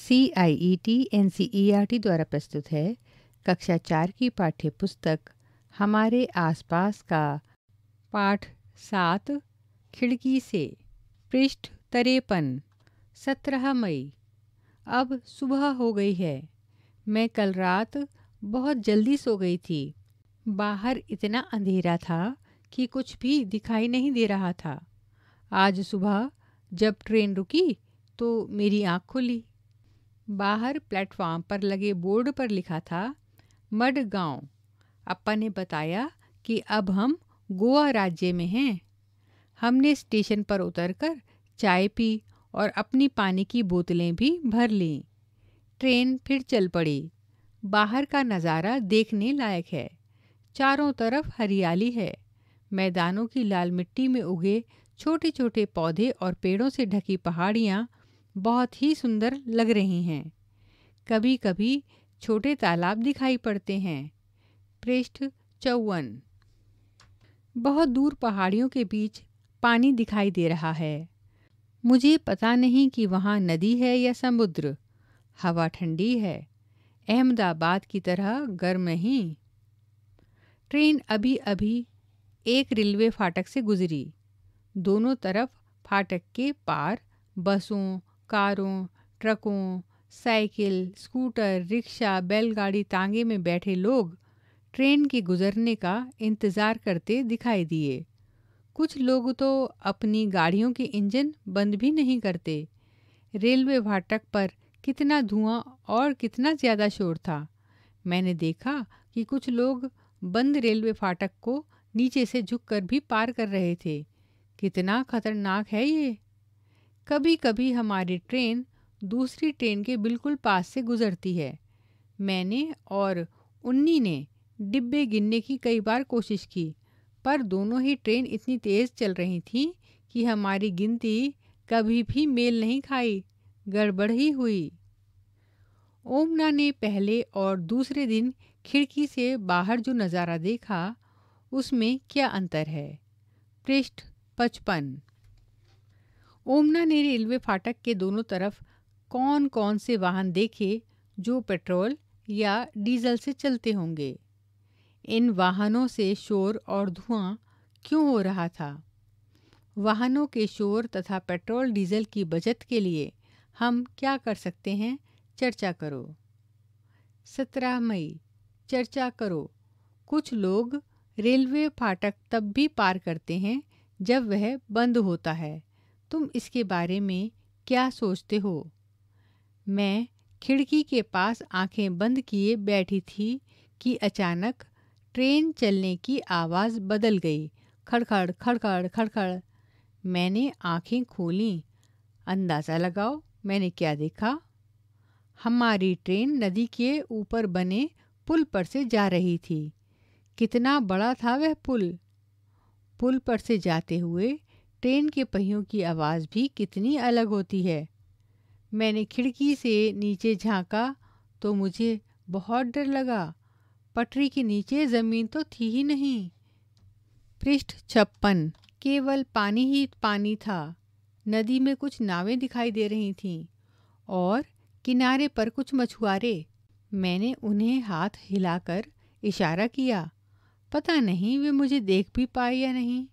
C I E T N C E R T द्वारा प्रस्तुत है कक्षा चार की पाठ्य पुस्तक हमारे आसपास का पाठ सात खिड़की से पृष्ठ तरेपन सत्रह मई अब सुबह हो गई है मैं कल रात बहुत जल्दी सो गई थी बाहर इतना अंधेरा था कि कुछ भी दिखाई नहीं दे रहा था आज सुबह जब ट्रेन रुकी तो मेरी आँख खुली बाहर प्लेटफॉर्म पर लगे बोर्ड पर लिखा था मड गांव अपा ने बताया कि अब हम गोवा राज्य में हैं हमने स्टेशन पर उतरकर चाय पी और अपनी पानी की बोतलें भी भर लीं ट्रेन फिर चल पड़ी बाहर का नज़ारा देखने लायक है चारों तरफ हरियाली है मैदानों की लाल मिट्टी में उगे छोटे छोटे पौधे और पेड़ों से ढकी पहाड़ियाँ बहुत ही सुंदर लग रही हैं कभी कभी छोटे तालाब दिखाई पड़ते हैं पृष्ठ चौवन बहुत दूर पहाड़ियों के बीच पानी दिखाई दे रहा है मुझे पता नहीं कि वहाँ नदी है या समुद्र हवा ठंडी है अहमदाबाद की तरह गर्म नहीं ट्रेन अभी अभी एक रेलवे फाटक से गुजरी दोनों तरफ फाटक के पार बसों कारों ट्रकों साइकिल स्कूटर रिक्शा बैलगाड़ी तांगे में बैठे लोग ट्रेन के गुजरने का इंतज़ार करते दिखाई दिए कुछ लोग तो अपनी गाड़ियों के इंजन बंद भी नहीं करते रेलवे फाटक पर कितना धुआं और कितना ज़्यादा शोर था मैंने देखा कि कुछ लोग बंद रेलवे फाटक को नीचे से झुककर भी पार कर रहे थे कितना खतरनाक है ये कभी कभी हमारी ट्रेन दूसरी ट्रेन के बिल्कुल पास से गुजरती है मैंने और उन्नी ने डिब्बे गिनने की कई बार कोशिश की पर दोनों ही ट्रेन इतनी तेज़ चल रही थी कि हमारी गिनती कभी भी मेल नहीं खाई गड़बड़ ही हुई ओमना ने पहले और दूसरे दिन खिड़की से बाहर जो नज़ारा देखा उसमें क्या अंतर है पृष्ठ पचपन ओमना ने रेलवे फाटक के दोनों तरफ कौन कौन से वाहन देखे जो पेट्रोल या डीजल से चलते होंगे इन वाहनों से शोर और धुआं क्यों हो रहा था वाहनों के शोर तथा पेट्रोल डीजल की बचत के लिए हम क्या कर सकते हैं चर्चा करो सत्रह मई चर्चा करो कुछ लोग रेलवे फाटक तब भी पार करते हैं जब वह बंद होता है तुम इसके बारे में क्या सोचते हो मैं खिड़की के पास आंखें बंद किए बैठी थी कि अचानक ट्रेन चलने की आवाज़ बदल गई खड़खड़ खड़खड़ खड़खड़ मैंने आंखें खोली अंदाज़ा लगाओ मैंने क्या देखा हमारी ट्रेन नदी के ऊपर बने पुल पर से जा रही थी कितना बड़ा था वह पुल पुल पर से जाते हुए ट्रेन के पहियों की आवाज़ भी कितनी अलग होती है मैंने खिड़की से नीचे झांका तो मुझे बहुत डर लगा पटरी के नीचे ज़मीन तो थी ही नहीं पृष्ठ छप्पन केवल पानी ही पानी था नदी में कुछ नावें दिखाई दे रही थीं और किनारे पर कुछ मछुआरे मैंने उन्हें हाथ हिलाकर इशारा किया पता नहीं वे मुझे देख भी पाए या नहीं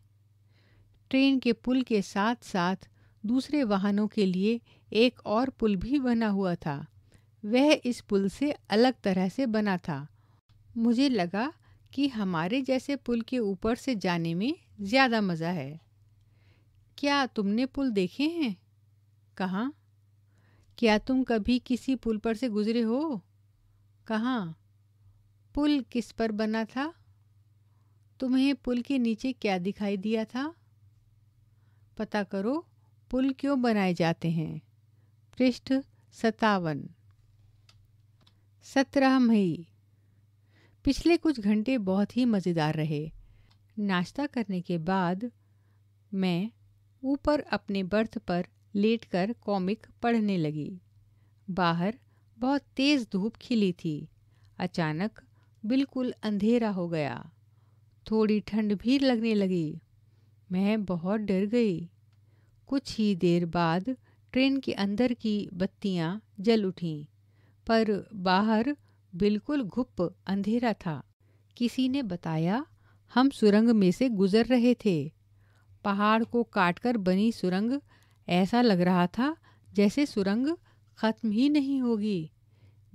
ट्रेन के पुल के साथ साथ दूसरे वाहनों के लिए एक और पुल भी बना हुआ था वह इस पुल से अलग तरह से बना था मुझे लगा कि हमारे जैसे पुल के ऊपर से जाने में ज़्यादा मज़ा है क्या तुमने पुल देखे हैं कहाँ क्या तुम कभी किसी पुल पर से गुजरे हो कहाँ पुल किस पर बना था तुम्हें पुल के नीचे क्या दिखाई दिया था पता करो पुल क्यों बनाए जाते हैं पृष्ठ सतावन सत्रह मई पिछले कुछ घंटे बहुत ही मज़ेदार रहे नाश्ता करने के बाद मैं ऊपर अपने बर्थ पर लेटकर कॉमिक पढ़ने लगी बाहर बहुत तेज़ धूप खिली थी अचानक बिल्कुल अंधेरा हो गया थोड़ी ठंड भी लगने लगी मैं बहुत डर गई कुछ ही देर बाद ट्रेन के अंदर की बत्तियां जल उठीं पर बाहर बिल्कुल घुप अंधेरा था किसी ने बताया हम सुरंग में से गुजर रहे थे पहाड़ को काटकर बनी सुरंग ऐसा लग रहा था जैसे सुरंग ख़त्म ही नहीं होगी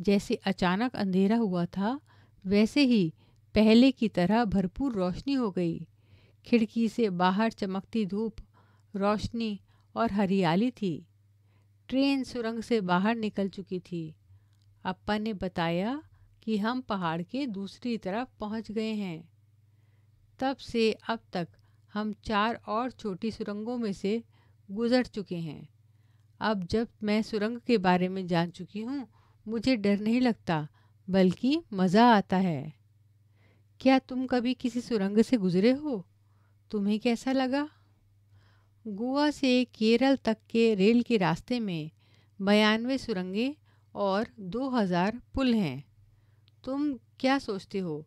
जैसे अचानक अंधेरा हुआ था वैसे ही पहले की तरह भरपूर रोशनी हो गई खिड़की से बाहर चमकती धूप रोशनी और हरियाली थी ट्रेन सुरंग से बाहर निकल चुकी थी अप्पा ने बताया कि हम पहाड़ के दूसरी तरफ पहुंच गए हैं तब से अब तक हम चार और छोटी सुरंगों में से गुजर चुके हैं अब जब मैं सुरंग के बारे में जान चुकी हूँ मुझे डर नहीं लगता बल्कि मज़ा आता है क्या तुम कभी किसी सुरंग से गुजरे हो तुम्हें कैसा लगा गोवा से केरल तक के रेल के रास्ते में बयानवे सुरंगें और 2000 पुल हैं तुम क्या सोचते हो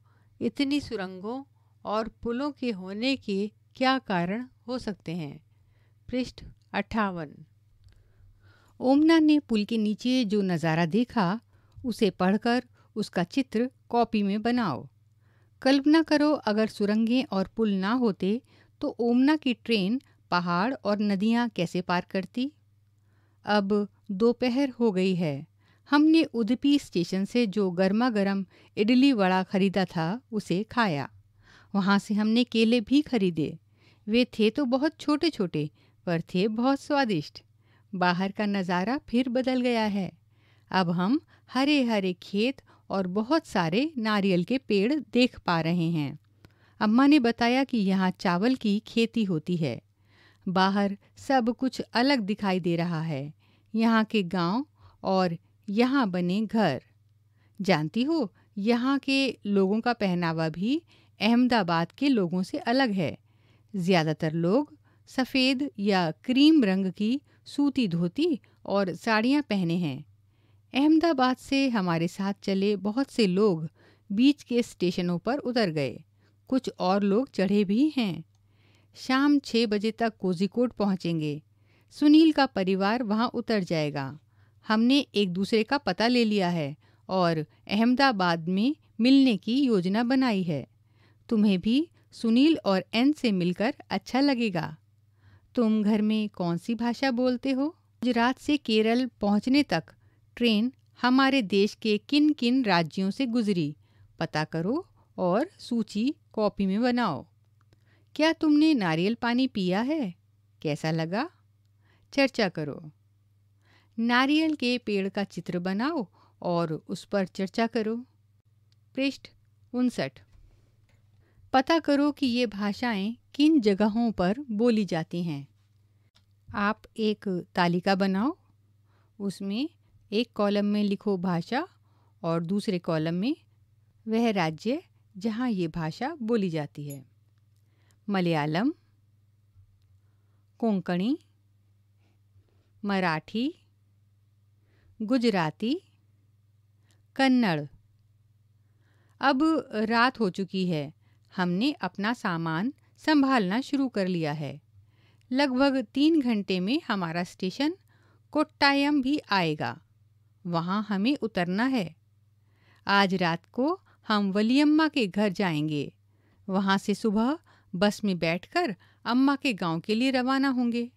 इतनी सुरंगों और पुलों के होने के क्या कारण हो सकते हैं पृष्ठ अट्ठावन ओमना ने पुल के नीचे जो नज़ारा देखा उसे पढ़कर उसका चित्र कॉपी में बनाओ कल्पना करो अगर सुरंगें और पुल ना होते तो ओमना की ट्रेन पहाड़ और नदियाँ कैसे पार करती अब दोपहर हो गई है हमने उदपी स्टेशन से जो गर्मा गर्म इडली वड़ा खरीदा था उसे खाया वहाँ से हमने केले भी खरीदे वे थे तो बहुत छोटे छोटे पर थे बहुत स्वादिष्ट बाहर का नज़ारा फिर बदल गया है अब हम हरे हरे खेत और बहुत सारे नारियल के पेड़ देख पा रहे हैं अम्मा ने बताया कि यहाँ चावल की खेती होती है बाहर सब कुछ अलग दिखाई दे रहा है यहाँ के गांव और यहाँ बने घर जानती हो यहाँ के लोगों का पहनावा भी अहमदाबाद के लोगों से अलग है ज़्यादातर लोग सफ़ेद या क्रीम रंग की सूती धोती और साड़ियाँ पहने हैं अहमदाबाद से हमारे साथ चले बहुत से लोग बीच के स्टेशनों पर उतर गए कुछ और लोग चढ़े भी हैं शाम छः बजे तक कोजिकोट पहुँचेंगे सुनील का परिवार वहाँ उतर जाएगा हमने एक दूसरे का पता ले लिया है और अहमदाबाद में मिलने की योजना बनाई है तुम्हें भी सुनील और एन से मिलकर अच्छा लगेगा तुम घर में कौन सी भाषा बोलते हो गुजरात से केरल पहुँचने तक ट्रेन हमारे देश के किन किन राज्यों से गुजरी पता करो और सूची कॉपी में बनाओ क्या तुमने नारियल पानी पिया है कैसा लगा चर्चा करो नारियल के पेड़ का चित्र बनाओ और उस पर चर्चा करो पृष्ठ उनसठ पता करो कि ये भाषाएं किन जगहों पर बोली जाती हैं आप एक तालिका बनाओ उसमें एक कॉलम में लिखो भाषा और दूसरे कॉलम में वह राज्य जहाँ ये भाषा बोली जाती है मलयालम कोंकणी मराठी गुजराती कन्नड़ अब रात हो चुकी है हमने अपना सामान संभालना शुरू कर लिया है लगभग तीन घंटे में हमारा स्टेशन कोट्टायम भी आएगा वहाँ हमें उतरना है आज रात को हम वली अम्मा के घर जाएंगे वहाँ से सुबह बस में बैठकर अम्मा के गांव के लिए रवाना होंगे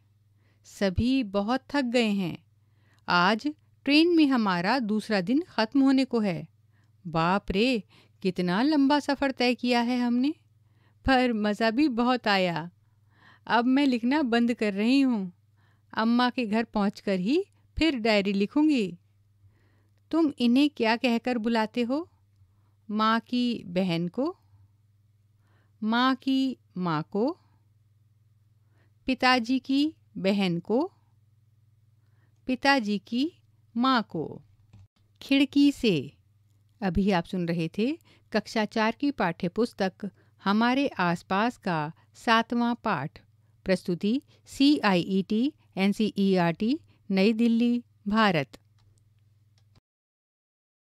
सभी बहुत थक गए हैं आज ट्रेन में हमारा दूसरा दिन ख़त्म होने को है बाप रे कितना लंबा सफ़र तय किया है हमने पर मज़ा भी बहुत आया अब मैं लिखना बंद कर रही हूँ अम्मा के घर पहुँच ही फिर डायरी लिखूँगी तुम इन्हें क्या कहकर बुलाते हो माँ की बहन को माँ की माँ को पिताजी की बहन को पिताजी की माँ को खिड़की से अभी आप सुन रहे थे कक्षा चार की पाठ्य पुस्तक हमारे आसपास का सातवां पाठ प्रस्तुति C I E T N C E R T नई दिल्ली भारत